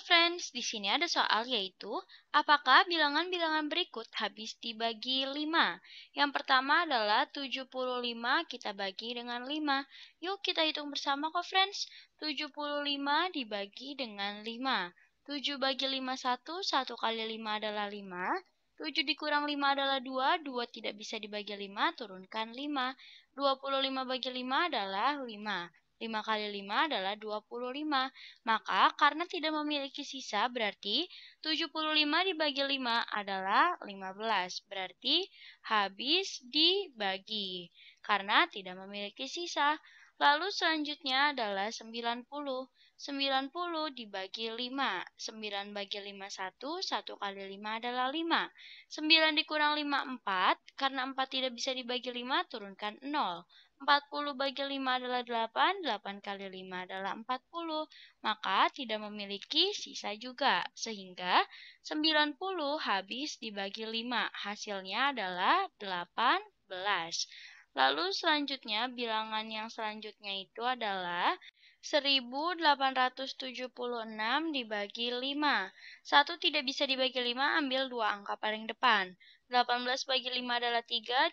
friends, di sini ada soal yaitu apakah bilangan-bilangan berikut habis dibagi 5? Yang pertama adalah 75 kita bagi dengan 5. Yuk kita hitung bersama kok friends. 75 dibagi dengan 5. 7 bagi 5 1, 1 kali 5 adalah 5. 7 dikurang 5 adalah 2, 2 tidak bisa dibagi 5, turunkan 5. 25 bagi 5 adalah 5. 5 kali 5 adalah 25. Maka karena tidak memiliki sisa berarti 75 dibagi 5 adalah 15. Berarti habis dibagi karena tidak memiliki sisa. Lalu selanjutnya adalah 90. 90 dibagi 5. 9 bagi 5 1, 1 kali 5 adalah 5. 9 dikurang 5 4, karena 4 tidak bisa dibagi 5 turunkan 0. 40 bagi 5 adalah 8, 8 kali 5 adalah 40, maka tidak memiliki sisa juga. Sehingga 90 habis dibagi 5, hasilnya adalah 18. Lalu selanjutnya bilangan yang selanjutnya itu adalah 1876 dibagi 5. 1 tidak bisa dibagi 5, ambil 2 angka paling depan. 18 bagi 5 adalah 3,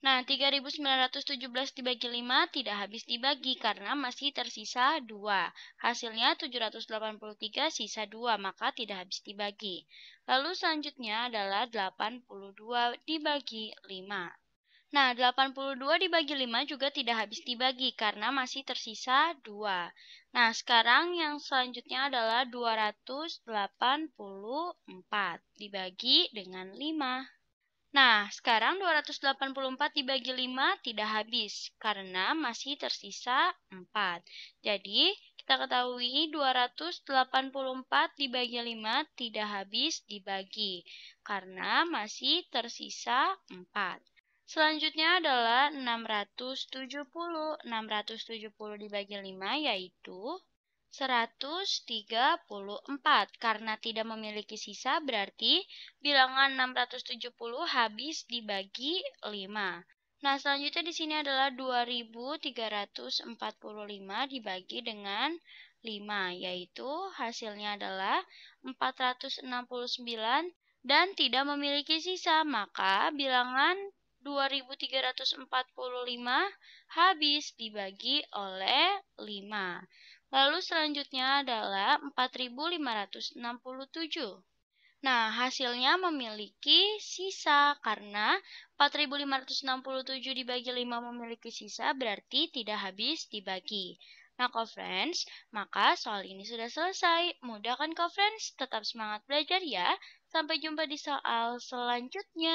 Nah, 3917 dibagi 5 tidak habis dibagi karena masih tersisa 2. Hasilnya 783 sisa 2, maka tidak habis dibagi. Lalu selanjutnya adalah 82 dibagi 5. Nah, 82 dibagi 5 juga tidak habis dibagi karena masih tersisa 2. Nah, sekarang yang selanjutnya adalah 284 dibagi dengan 5. Nah, sekarang 284 dibagi 5 tidak habis, karena masih tersisa 4. Jadi, kita ketahui 284 dibagi 5 tidak habis dibagi, karena masih tersisa 4. Selanjutnya adalah 670. 670 dibagi 5 yaitu 134. Karena tidak memiliki sisa berarti bilangan 670 habis dibagi 5. Nah, selanjutnya di sini adalah 2345 dibagi dengan 5, yaitu hasilnya adalah 469 dan tidak memiliki sisa, maka bilangan 2345 habis dibagi oleh 5. Lalu selanjutnya adalah 4567. Nah, hasilnya memiliki sisa karena 4567 dibagi 5 memiliki sisa berarti tidak habis dibagi. Nah, co-friends, maka soal ini sudah selesai. Mudah kan friends Tetap semangat belajar ya. Sampai jumpa di soal selanjutnya.